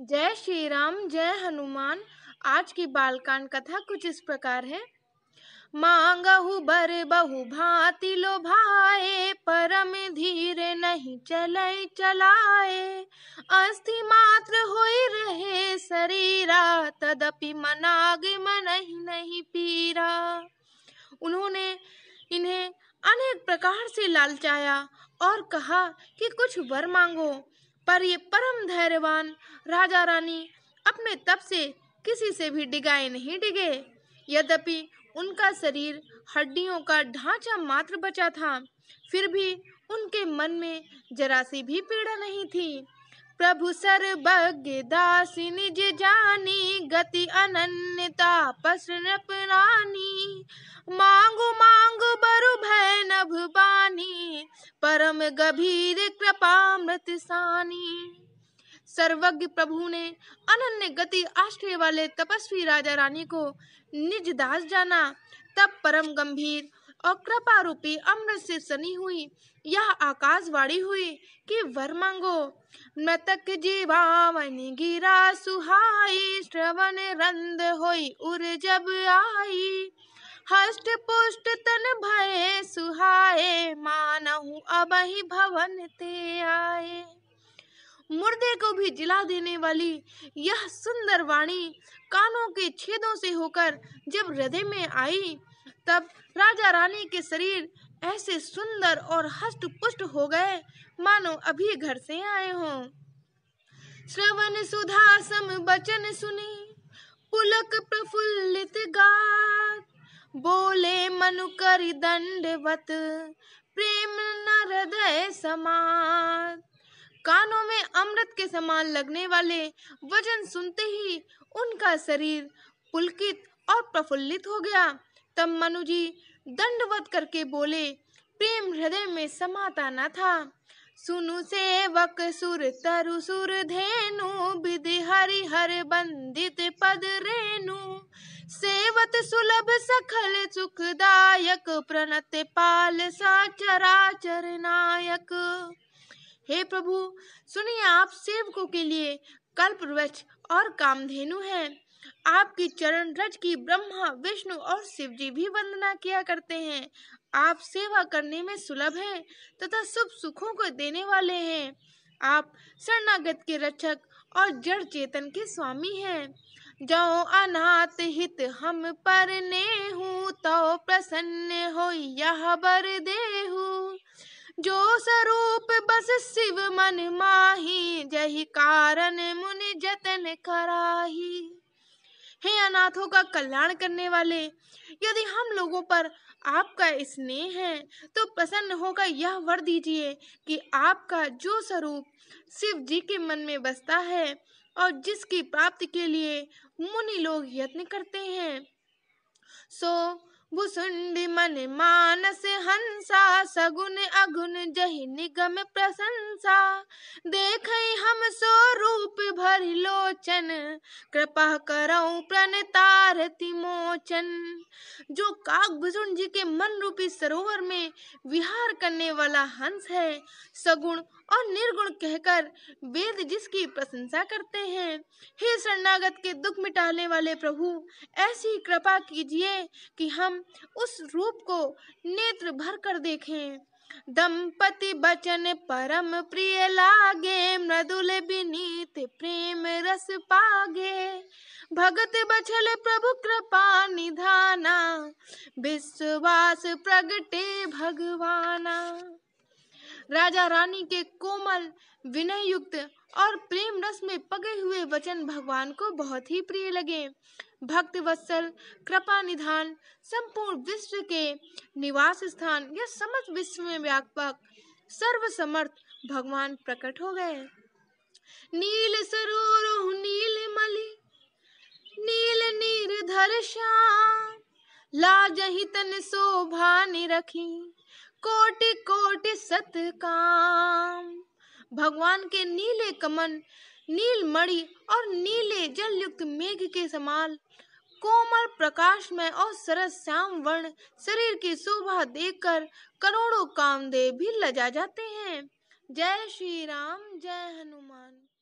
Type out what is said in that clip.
जय श्री राम जय हनुमान आज की बालकांड कथा कुछ इस प्रकार है मांगहु बर बहु भांति भाए परम धीरे नहीं चले चलाए अस्थि मात्र हो रहे शरीरा तदपि मनागे मन नहीं, नहीं पीरा उन्होंने इन्हें अनेक प्रकार से लालचाया और कहा कि कुछ वर मांगो पर ये परम धैर्यवान राजा रानी अपने तप से किसी से भी डिगाए नहीं डिगे यद्यपि उनका शरीर हड्डियों का ढांचा मात्र बचा था फिर भी उनके मन में जरा सी भी पीड़ा नहीं थी प्रभु सर्वज्ञ दास निज जानी गति अनन्यता पसन प्राणी मांगो बरु भय नभ बानी परम गभीर मृत सानी सर्वज्ञ प्रभु ने अनन्य गति आश्रय वाले तपस्वी राजा रानी को निज दास जाना तब परम गंभीर और कृपा रूपी अमृत से सनी हुई यह आकाशवाणी हुई कि वर मांगो मृतक जीवावन गिरा सुहाई श्रवण रंद होई उर जब आई हष्ट पुष्ट तन भय सुहा अब ही भवन ते आए मुर्दे को भी जिला देने वाली यह सुंदर वाणी कानों के छेदों से होकर जब हृदय में आई तब राजा रानी के शरीर ऐसे सुंदर और हष्ट पुष्ट हो गए मानो अभी घर से आए हों श्रवण सुधा सम बचन सुनी पुलक प्रफुल्लित गात बोले मनु कर दंडवत प्रेम न हृदय समात कानों में अमृत के समान लगने वाले वजन सुनते ही उनका शरीर पुलकित और प्रफुल्लित हो गया तब मनु जी दंडवत करके बोले प्रेम हृदय में समाता न था सुनु सेवक सुर तरु सुर धेनु विधि हरि हर बंदित पद रेनु सेवत सुलभ सखल सुखदायक प्रणत पाल चर नायक हे प्रभु सुनिए आप सेवकों के लिए कल्प वृक्ष और कामधेनु हैं आपकी चरण रज की ब्रह्मा विष्णु और शिव जी भी वंदना किया करते हैं आप सेवा करने में सुलभ हैं तथा सुख सुखों को देने वाले हैं आप शरणागत के रक्षक और जड़ चेतन के स्वामी हैं जो अनाथ हित हम पर ने तो प्रसन्न हो यह बर देहू जो स्वरूप बस शिव मन माही जही कारण मुन जतन कराही हे अनाथों का कल्याण करने वाले यदि हम लोगों पर आपका स्नेह है तो प्रसन्न होकर यह वर दीजिए कि आपका जो स्वरूप शिव जी के मन में बसता है और जिसकी प्राप्ति के लिए मुनि लोग यत्न करते हैं सो so, भुसुंडी मन मानस हंसा सगुन अगुन जहि निगम प्रशंसा देख हम स्वरूप भरि लोचन कृपा करो प्रण तारति मोचन जो काग भुसुंड जी के मन रूपी सरोवर में विहार करने वाला हंस है सगुण और निर्गुण कहकर वेद जिसकी प्रशंसा करते हैं हे शरणागत के दुख मिटाने वाले प्रभु ऐसी कृपा कीजिए कि हम उस रूप को नेत्र भर कर देखें दंपति बचन परम प्रिय लागे मृदुल विनीत प्रेम रस पागे भगत बछल प्रभु कृपा निधाना विश्वास प्रगटे भगवाना राजा रानी के कोमल विनय युक्त और प्रेम रस में पगे हुए वचन भगवान को बहुत ही प्रिय लगे भक्त वत्सल कृपा निधान संपूर्ण विश्व के निवास स्थान या समस्त विश्व में व्यापक सर्व समर्थ भगवान प्रकट हो गए नील सरोरोह नील मलि नील नीर धर श्याम तन शोभा निरखी कोटि कोटि सतकाम भगवान के नीले कमन नील मणि और नीले जल युक्त मेघ के समान कोमल प्रकाश में और सरस श्याम वर्ण शरीर की शोभा कर करोड़ों कामदेव भी लजा जाते हैं जय श्री राम जय हनुमान